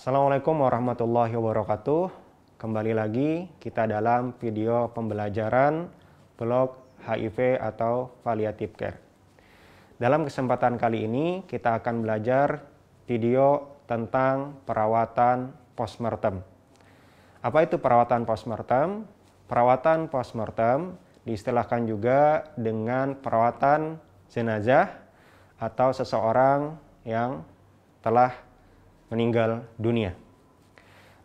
Assalamualaikum warahmatullahi wabarakatuh. Kembali lagi kita dalam video pembelajaran blog HIV atau palliative care. Dalam kesempatan kali ini kita akan belajar video tentang perawatan postmortem. Apa itu perawatan postmortem? Perawatan postmortem diistilahkan juga dengan perawatan jenazah atau seseorang yang telah meninggal dunia.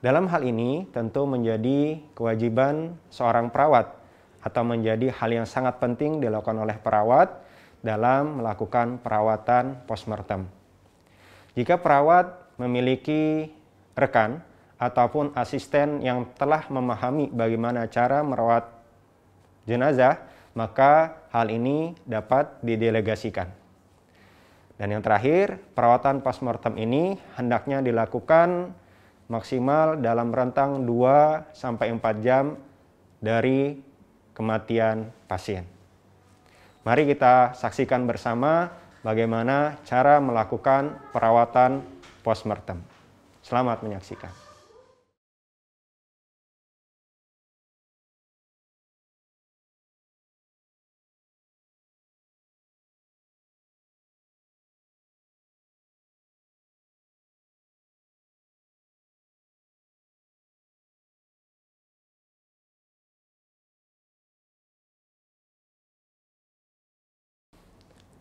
Dalam hal ini tentu menjadi kewajiban seorang perawat atau menjadi hal yang sangat penting dilakukan oleh perawat dalam melakukan perawatan postmortem. Jika perawat memiliki rekan ataupun asisten yang telah memahami bagaimana cara merawat jenazah, maka hal ini dapat didelegasikan. Dan yang terakhir, perawatan postmortem ini hendaknya dilakukan maksimal dalam rentang 2 sampai 4 jam dari kematian pasien. Mari kita saksikan bersama bagaimana cara melakukan perawatan postmortem. Selamat menyaksikan.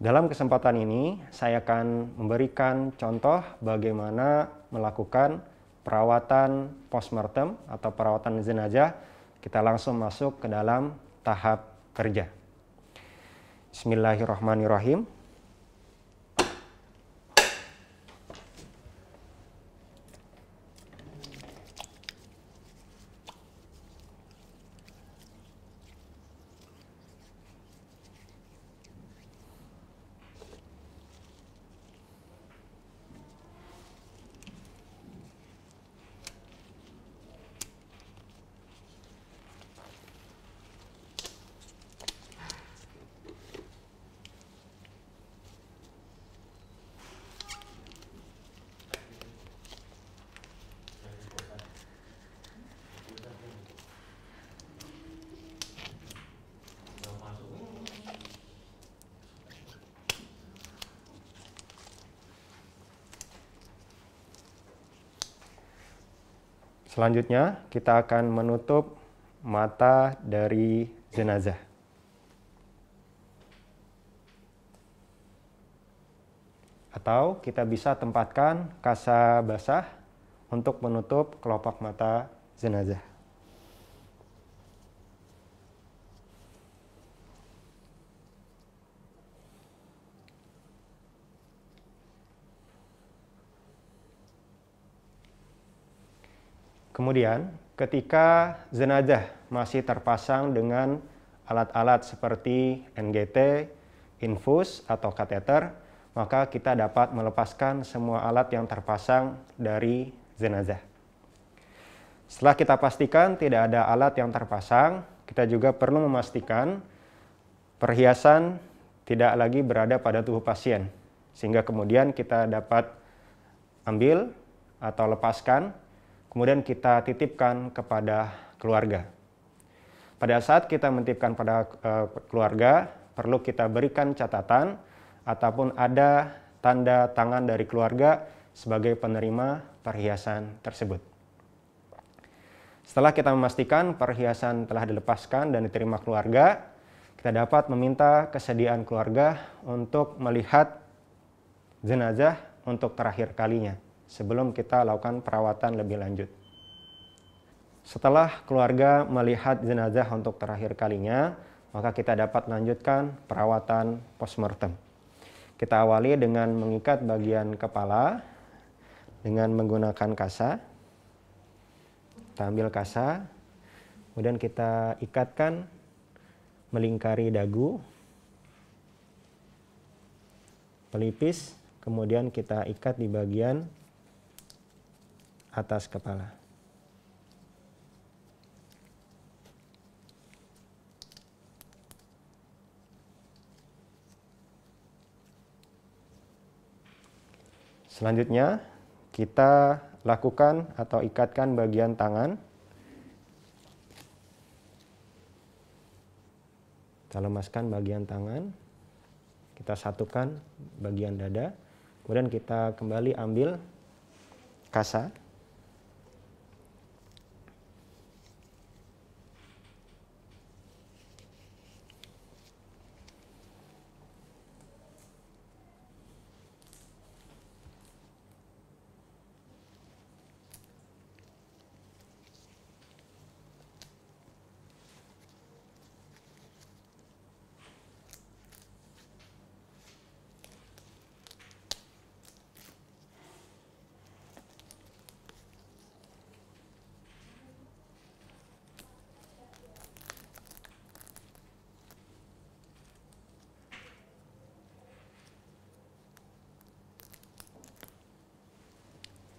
Dalam kesempatan ini, saya akan memberikan contoh bagaimana melakukan perawatan postmortem atau perawatan jenazah. Kita langsung masuk ke dalam tahap kerja. Bismillahirrahmanirrahim. Selanjutnya, kita akan menutup mata dari jenazah. Atau kita bisa tempatkan kasa basah untuk menutup kelopak mata jenazah. Kemudian, ketika jenazah masih terpasang dengan alat-alat seperti NGT, infus, atau kateter, maka kita dapat melepaskan semua alat yang terpasang dari jenazah. Setelah kita pastikan tidak ada alat yang terpasang, kita juga perlu memastikan perhiasan tidak lagi berada pada tubuh pasien, sehingga kemudian kita dapat ambil atau lepaskan kemudian kita titipkan kepada keluarga. Pada saat kita menitipkan pada eh, keluarga, perlu kita berikan catatan ataupun ada tanda tangan dari keluarga sebagai penerima perhiasan tersebut. Setelah kita memastikan perhiasan telah dilepaskan dan diterima keluarga, kita dapat meminta kesediaan keluarga untuk melihat jenazah untuk terakhir kalinya sebelum kita lakukan perawatan lebih lanjut. Setelah keluarga melihat jenazah untuk terakhir kalinya, maka kita dapat lanjutkan perawatan postmortem. Kita awali dengan mengikat bagian kepala dengan menggunakan kasa. Kita ambil kasa, kemudian kita ikatkan melingkari dagu, pelipis, kemudian kita ikat di bagian atas kepala. Selanjutnya, kita lakukan atau ikatkan bagian tangan. Kita lemaskan bagian tangan. Kita satukan bagian dada. Kemudian kita kembali ambil kasa.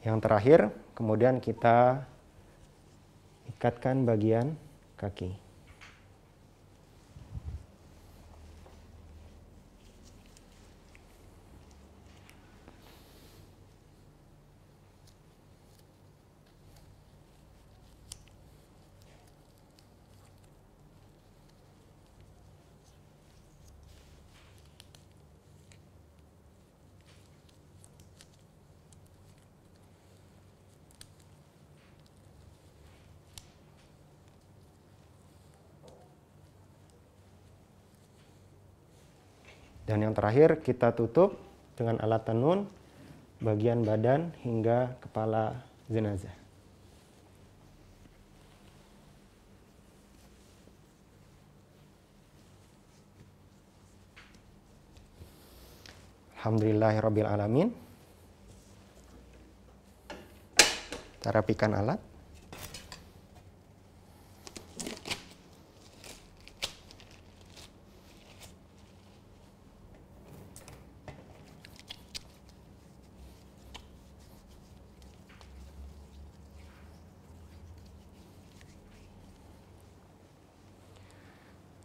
Yang terakhir, kemudian kita ikatkan bagian kaki. Dan yang terakhir kita tutup dengan alat tenun bagian badan hingga kepala jenazah. Alhamdulillahirrabbilalamin. Kita rapikan alat.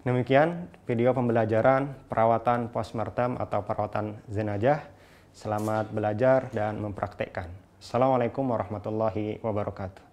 Demikian video pembelajaran perawatan postmortem atau perawatan jenazah. Selamat belajar dan mempraktekkan. Assalamualaikum warahmatullahi wabarakatuh.